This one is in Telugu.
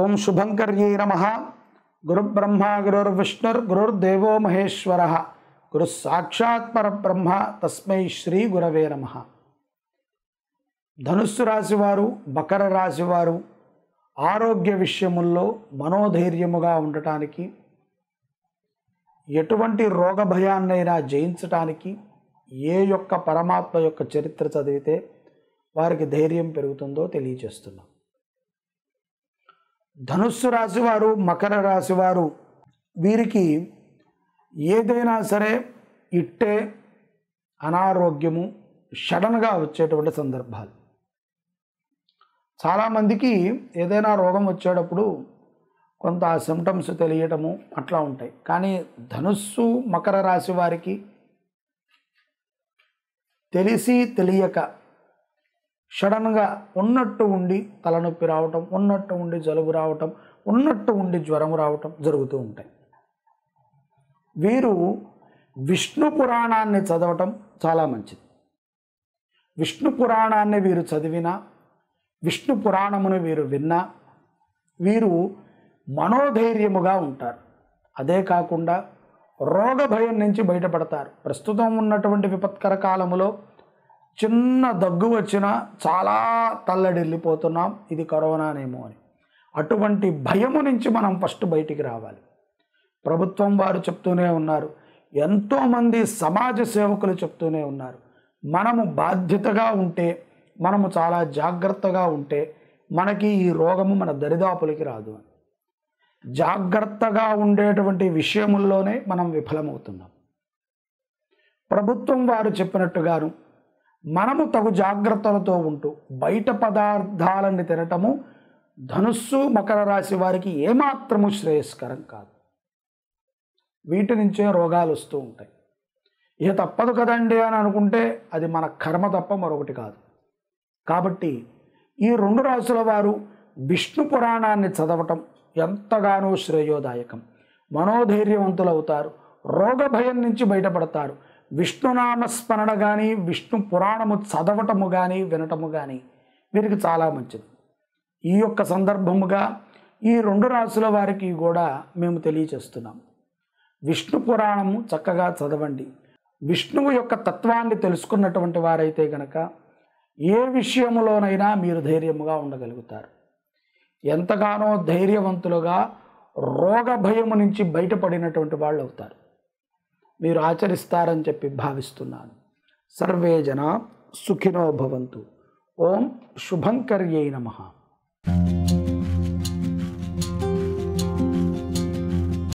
ఓం శుభంకర్యై నమ గురుబ్రహ్మ గురుర్విష్ణుర్ గురుర్దేవో మహేశ్వర గురు సాక్షాత్ పరబ్రహ్మ తస్మై శ్రీ గురవే నమ ధనుస్సు రాశివారు బకర రాశివారు ఆరోగ్య విషయముల్లో మనోధైర్యముగా ఉండటానికి ఎటువంటి రోగ భయాన్నైనా జయించటానికి ఏ యొక్క పరమాత్మ యొక్క చరిత్ర చదివితే వారికి ధైర్యం పెరుగుతుందో తెలియజేస్తున్నాం ధనుస్సు రాశివారు మకర రాశివారు వీరికి ఏదైనా సరే ఇట్టే అనారోగ్యము షడన్గా వచ్చేటువంటి సందర్భాలు చాలామందికి ఏదైనా రోగం వచ్చేటప్పుడు కొంత సిమ్టమ్స్ తెలియటము అట్లా ఉంటాయి కానీ ధనుస్సు మకర రాశి వారికి తెలిసి తెలియక సడన్గా ఉన్నట్టు ఉండి తలనొప్పి రావటం ఉన్నట్టు ఉండి జలుబు రావటం ఉన్నట్టు ఉండి జ్వరం రావటం జరుగుతూ ఉంటాయి వీరు విష్ణు పురాణాన్ని చదవటం చాలా మంచిది విష్ణు పురాణాన్ని వీరు చదివినా విష్ణు పురాణమును వీరు విన్నా వీరు మనోధైర్యముగా ఉంటారు అదే కాకుండా రోగ భయం నుంచి బయటపడతారు ప్రస్తుతం ఉన్నటువంటి విపత్కర కాలములో చిన్న దగ్గు వచ్చినా చాలా తల్లడిల్లిపోతున్నాం ఇది కరోనానేమో అని అటువంటి భయము నుంచి మనం ఫస్ట్ బయటికి రావాలి ప్రభుత్వం వారు చెప్తూనే ఉన్నారు ఎంతోమంది సమాజ సేవకులు చెప్తూనే ఉన్నారు మనము బాధ్యతగా ఉంటే మనము చాలా జాగ్రత్తగా ఉంటే మనకి ఈ రోగము మన దరిదాపులకి రాదు అని జాగ్రత్తగా ఉండేటువంటి విషయముల్లోనే మనం విఫలమవుతున్నాం ప్రభుత్వం వారు చెప్పినట్టుగాను మనము తగు జాగ్రత్తలతో ఉంటూ బయట పదార్థాలని తినటము ధనుస్సు మకర రాశి వారికి ఏమాత్రము శ్రేయస్కరం కాదు వీటి నుంచే రోగాలు వస్తూ ఉంటాయి ఇక తప్పదు కదండి అని అనుకుంటే అది మన కర్మ తప్ప మరొకటి కాదు కాబట్టి ఈ రెండు రాసుల వారు విష్ణు పురాణాన్ని చదవటం ఎంతగానో శ్రేయోదాయకం మనోధైర్యవంతులవుతారు రోగ భయం నుంచి బయటపడతారు విష్ణునామస్మరణ కానీ విష్ణు పురాణము చదవటము కానీ వినటము కానీ వీరికి చాలా మంచిది ఈ యొక్క సందర్భముగా ఈ రెండు రాసుల వారికి కూడా మేము తెలియచేస్తున్నాం విష్ణు పురాణము చక్కగా చదవండి విష్ణువు యొక్క తత్వాన్ని తెలుసుకున్నటువంటి వారైతే గనక ఏ విషయములోనైనా మీరు ధైర్యముగా ఉండగలుగుతారు ఎంతగానో ధైర్యవంతులుగా రోగ భయము నుంచి బయటపడినటువంటి వాళ్ళు అవుతారు మీరు ఆచరిస్తారని చెప్పి భావిస్తున్నాను సర్వే జనా సుఖినో భవంతు ఓం శుభంకర్యై నమ